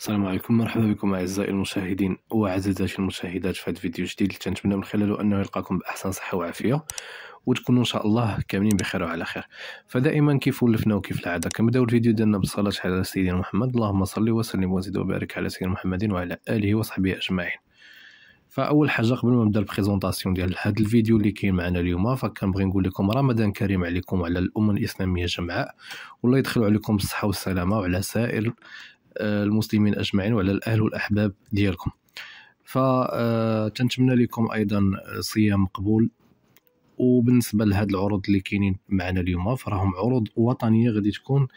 السلام عليكم مرحبا بكم اعزائي المشاهدين وعزيزاتي المشاهدات في هذا الفيديو الجديد اللي كنتمنى من خلاله انه يلقاكم باحسن صحه وعافيه وتكونوا ان شاء الله كاملين بخير وعلى خير فدائما كيف ولفنا وكيف العاده كنبداو الفيديو ديالنا بالصلاه على سيدنا محمد اللهم صل وسلم وزد وبارك على سيدنا محمد وعلى اله وصحبه اجمعين فاول حاجه قبل ما نبدا البريزونطاسيون ديال هذا الفيديو اللي كاين معنا اليوم فكنبغي نقول لكم رمضان كريم عليكم وعلى الامه الاسلاميه جمعاء والله يدخلوا عليكم بالصحه والسلامه وعلى سائر آه، المسلمين اجمعين وعلى الاهل والاحباب ديالكم فتنتمنى آه، لكم ايضا صيام مقبول وبالنسبه لهاد العروض اللي كاينين معنا اليوم فراهم عروض وطنيه غادي تكون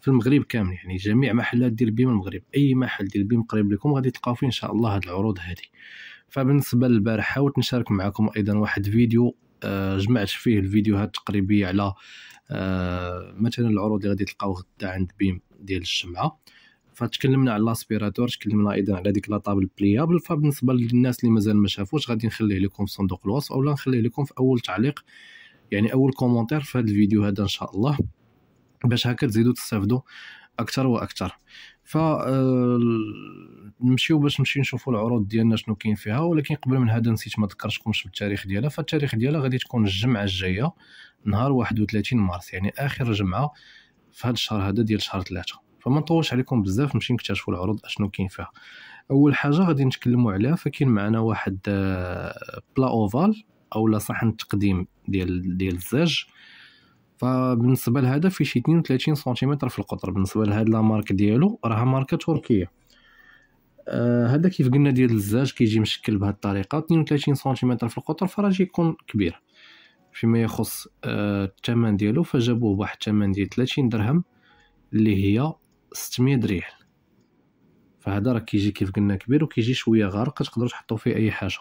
في المغرب كامل يعني جميع محلات ديال بيم المغرب اي محل ديال بيم قريب لكم غادي تلقاو فيه ان شاء الله هاد العروض هذه فبالنسبه للبارح حاولت نشارك معكم ايضا واحد فيديو آه، جمعت فيه الفيديوهات التقريبيه على مثلا العروض اللي غادي تلقاو غدا عند بيم ديال الجمعه فتكلمنا على لاسبيراتور تكلمنا ايضا على ديك لا طابل بليابل فبالنسبه للناس اللي مازال ما شافوش غادي نخليه لكم في صندوق الوصف اولا نخليه لكم في اول تعليق يعني اول كومونتير في هذا الفيديو هذا ان شاء الله باش هكا تزيدوا تستافدوا اكثر واكثر ف آه، نمشيو باش نمشي نشوفوا العروض ديالنا شنو كاين فيها ولكن قبل من هذا نسيت ما ذكرتكمش بالتاريخ ديالها فالتاريخ ديالها غادي تكون الجمعه الجايه نهار 31 مارس يعني اخر جمعه في هذا الشهر هذا ديال شهر ثلاثة فما نطولش عليكم بزاف نمشي نكتشفوا العروض اشنو كاين فيها اول حاجه غادي نتكلموا عليها فكاين معنا واحد آه، بلا اوفال اولا صحن التقديم ديال ديال الزاج فبالنسبه لهذا في شي 32 سنتيمتر في القطر بالنسبه لهاد لا مارك ديالو راها ماركه تركيه آه، هذا آه كيف قلنا ديال الزاج كيجي مشكل بهذه الطريقه 32 سنتيمتر في القطر فراجي يكون كبير فيما يخص آه الثمن ديالو فجابوه بواحد الثمن ديال 30 درهم اللي هي 600 ريال فهذا راه كيجي كيف قلنا كبير وكيجي شويه غارق تقدروا تحطوا فيه اي حاجه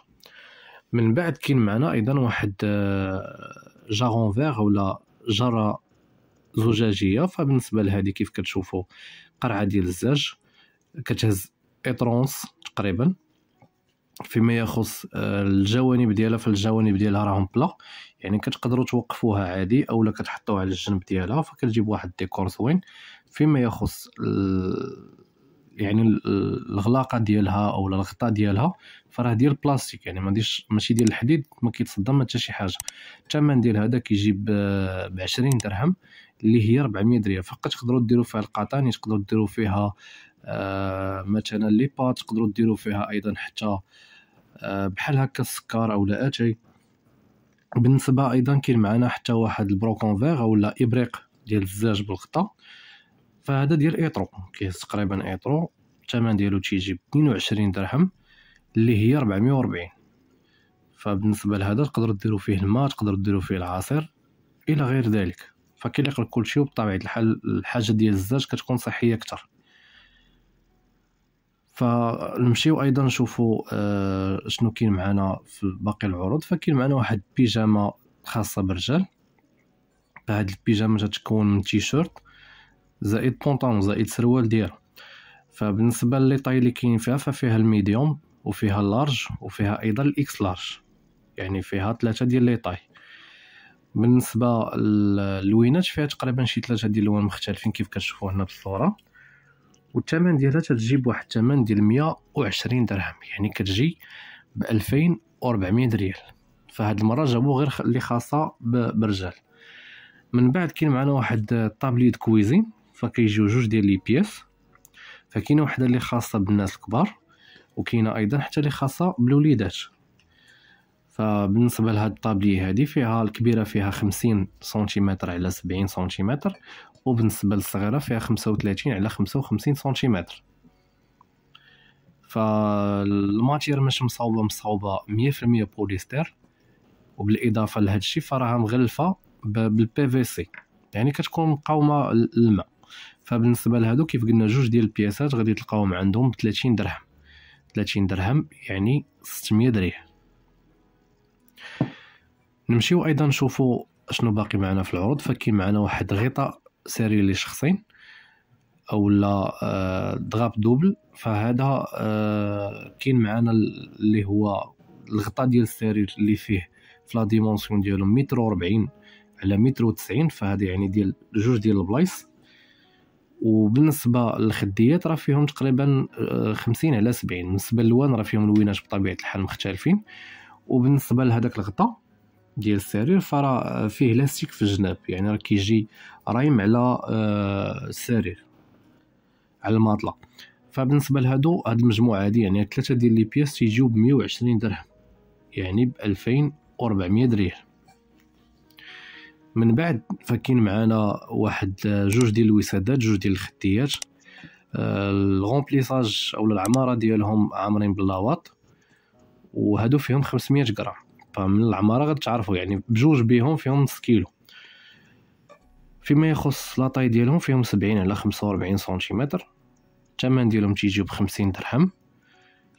من بعد كاين معنا ايضا واحد آه، جارون فيغ ولا جرة زجاجيه فبالنسبه لهذه كيف كتشوفوا قرعه ديال الزاج كتهز اطرونس تقريبا فيما يخص آه، الجوانب ديالها فالجوانب ديالها راهم بلا يعني كتقدروا توقفوها عادي اولا كتحطوها على الجنب ديالها فكتجيب واحد الديكور زوين فيما يخص يعني الغلاقه ديالها او الغطاء ديالها فراه ديال البلاستيك يعني ما ديش ماشي ديال الحديد ما كيتصدم حتى شي حاجه الثمن ديال هذا كيجيب آه، ب 20 درهم اللي هي 400 ريال فقط تقدروا ديروا فيها القطاني تقدروا ديروا فيها آه، مثلا لي با تقدروا ديروا فيها ايضا حتى آه، بحال هكا السكر او لا اتاي بالنسبه ايضا كاين معنا حتى واحد البروكون فيغ اولا ابريق ديال الزاج بالخطا فهذا ديال ايترو كيهز تقريبا ايترو الثمن ديالو تيجي ب 22 درهم اللي هي 440 فبالنسبه لهذا تقدروا ديروا فيه الماء تقدروا ديروا فيه العصير الى غير ذلك فكيليق لك كلشي وبطبيعه الحال الحاجه ديال الزاج كتكون صحيه اكثر فنمشيو ايضا نشوفوا آه، شنو كاين معنا في باقي العروض فكاين معنا واحد بيجاما خاصه بالرجال فهاد البيجامه تتكون من تيشيرت زائد بونطون زائد سروال ديالها فبالنسبه لي طاي اللي كاين فيها ففيها الميديوم وفيها اللارج وفيها ايضا الاكس لارج يعني فيها ثلاثه ديال لي طاي بالنسبه للوينات فيها تقريبا شي ثلاثه ديال اللوان مختلفين كيف كتشوفوا هنا في الصوره والثمن ديالها تتجي بواحد الثمن ديال 120 درهم يعني كتجي ب 2400 ريال فهاد المره جابو غير اللي خاصه بالرجال من بعد كاين معنا واحد الطابلي د كويزين فكيجيو جوج ديال لي بياس فكاينه وحده اللي خاصه بالناس الكبار وكاينه ايضا حتى اللي خاصه بالوليدات فبالنسبة لهاد الطابلية هادي فيها الكبيرة فيها خمسين سنتيمتر على سبعين سنتيمتر وبالنسبة للصغيرة فيها خمسة وثلاثين على خمسة وخمسين سنتيمتر فالماتير مش مصاوبة مصاوبة مية في المية بوليستير وبالإضافة لهاد الشي فراها مغلفة بالبي في سي يعني كتكون مقاومة للماء فبالنسبة لهادو كيف قلنا جوج ديال البياسات غادي تلقاوهم عندهم بثلاثين درهم ثلاثين درهم يعني ستمية درهم نمشيو ايضا نشوفو شنو باقي معنا في العروض فكاين معنا واحد غطاء سري لشخصين اولا آه، دغاب دوبل فهذا آه، كاين معنا اللي هو الغطاء ديال السرير اللي فيه فلا ديمونسيون ديالو متر و40 على متر و90 فهذا يعني ديال جوج ديال البلايص وبالنسبه للخديات راه فيهم تقريبا 50 آه، على 70 بالنسبه للوان راه فيهم لوينات بطبيعه الحال مختلفين وبالنسبه لهذاك الغطاء ديال السرير فراه فيه لاستيك في الجناب يعني راه كيجي رايم على آه، السرير على الماطله فبالنسبه لهادو هاد المجموعه هادي يعني ثلاثه ديال لي بياس تيجيو بمية وعشرين درهم يعني بألفين وربعمية درهم من بعد فكاين معانا واحد آه، جوج ديال الوسادات جوج ديال الخديات آه، الغومبليساج او العماره ديالهم عامرين باللاواط وهادو فيهم خمسمية غرام فمن العماره غتعرفوا يعني بجوج بهم فيهم نص كيلو فيما يخص لاطاي ديالهم فيهم 70 على 45 سنتيمتر الثمن ديالهم تيجيو ب 50 درهم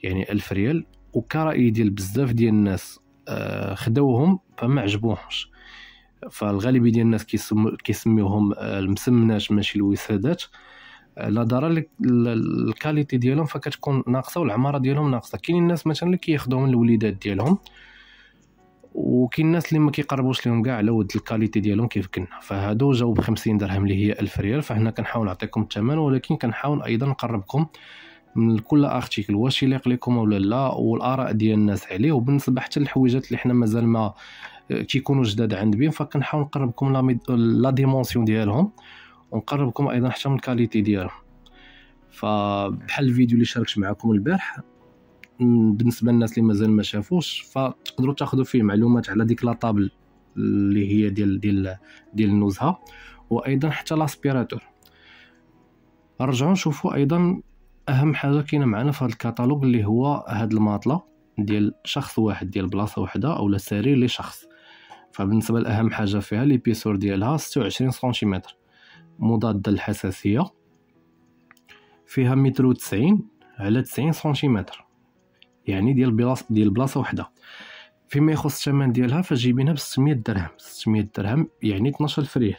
يعني 1000 ريال وكرأي ديال بزاف ديال الناس آه، خداوهم فما عجبوهمش فالغالبيه ديال الناس كيسميوهم آه، المسمنات ماشي الوسادات آه، لا ضرر الكاليتي ديالهم فكتكون ناقصه والعماره ديالهم ناقصه كاينين الناس مثلا اللي كياخذوهم الوليدات ديالهم وكاين الناس اللي ما كيقربوش لهم كاع على ود الكاليتي ديالهم كيف قلنا فهادو ب 50 درهم اللي هي 1000 ريال فهنا كنحاول نعطيكم الثمن ولكن كنحاول ايضا نقربكم من كل ارتيكل واش يليق لكم ولا لا والاراء ديال الناس عليه وبالنسبه حتى للحويجات اللي حنا مازال ما آه، كيكونوا جداد عند بين فكنحاول نقربكم لا لا ديمونسيون ديالهم ونقربكم ايضا حتى من الكاليتي ديالهم فبحال الفيديو اللي شاركت معكم البارح بالنسبه للناس اللي مازال ما شافوش فتقدروا تاخذوا فيه معلومات على ديك لاطابل اللي هي ديال ديال ديال النزهه وايضا حتى لاسبيراتور نرجعوا نشوفوا ايضا اهم حاجه كاينه معنا في هذا الكتالوج اللي هو هاد الماطله ديال شخص واحد ديال بلاصه وحده اولا سرير لشخص فبالنسبه لاهم حاجه فيها لي بيسور ديالها 26 سنتيمتر مضاده للحساسيه فيها متر وتسعين على تسعين سنتيمتر يعني ديال بلاصه ديال بلاصه وحده فيما يخص الثمن ديالها فجيبينها ب 600 درهم 600 درهم يعني 12 فريه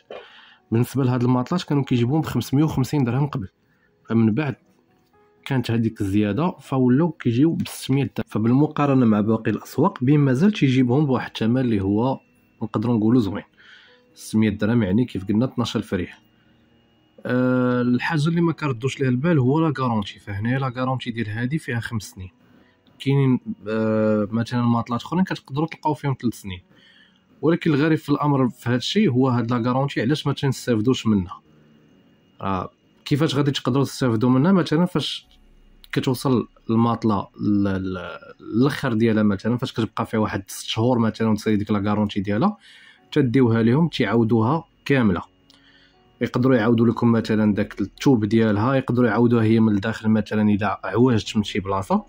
بالنسبه لهاد الماطلات كانوا كيجيبوهم ب 550 درهم قبل فمن بعد كانت هذيك الزياده فولاو كيجيو ب 600 درهم فبالمقارنه مع باقي الاسواق بين مازال تيجيبهم بواحد الثمن اللي هو نقدروا نقولوا زوين 600 درهم يعني كيف قلنا 12 فريه آه، الحاجه اللي ما كردوش ليها البال هو لا غارونتي فهنا لا غارونتي ديال هادي فيها خمس سنين كاينين آه، مثلا ماطلات اخرين كتقدروا تلقاو فيهم ثلاث سنين ولكن الغريب في الامر في هذا الشيء هو هاد لا غارونتي علاش ما تنستافدوش منها راه كيفاش غادي تقدروا تستافدوا منها مثلا فاش كتوصل الماطله الاخر ديالها مثلا فاش كتبقى فيها واحد 6 شهور مثلا وتسالي ديك لا غارونتي ديالها تديوها لهم تعاودوها كامله يقدروا يعاودوا لكم مثلا داك التوب ديالها يقدروا يعاودوها هي من الداخل مثلا اذا عوجت من شي بلاصه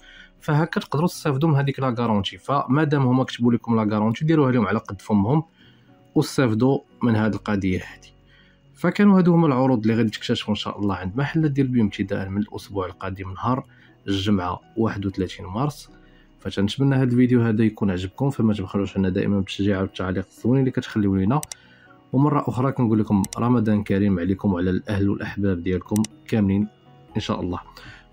فهكا تقدروا تستافدوا من هذيك لا غارونتي فمادام هما كتبوا لكم لا غارونتي ديروها لهم على قد فمهم واستافدوا من هذه القضيه هذه فكانوا هادو هما العروض اللي غادي تكتشفوا ان شاء الله عند محل ديال ابتداء من الاسبوع القادم نهار الجمعه 31 مارس فتنتمنى هذا الفيديو هذا يكون عجبكم فما تبخلوش عنا دائما بالتشجيع والتعليق الزوين اللي كتخليو لينا ومره اخرى كنقول لكم رمضان كريم عليكم وعلى الاهل والاحباب ديالكم كاملين ان شاء الله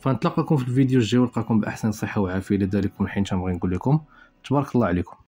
فنتلقاكم في الفيديو الجاي ونلقاكم باحسن صحه وعافيه لذلك ذلكم الحين تنبغي نقول لكم تبارك الله عليكم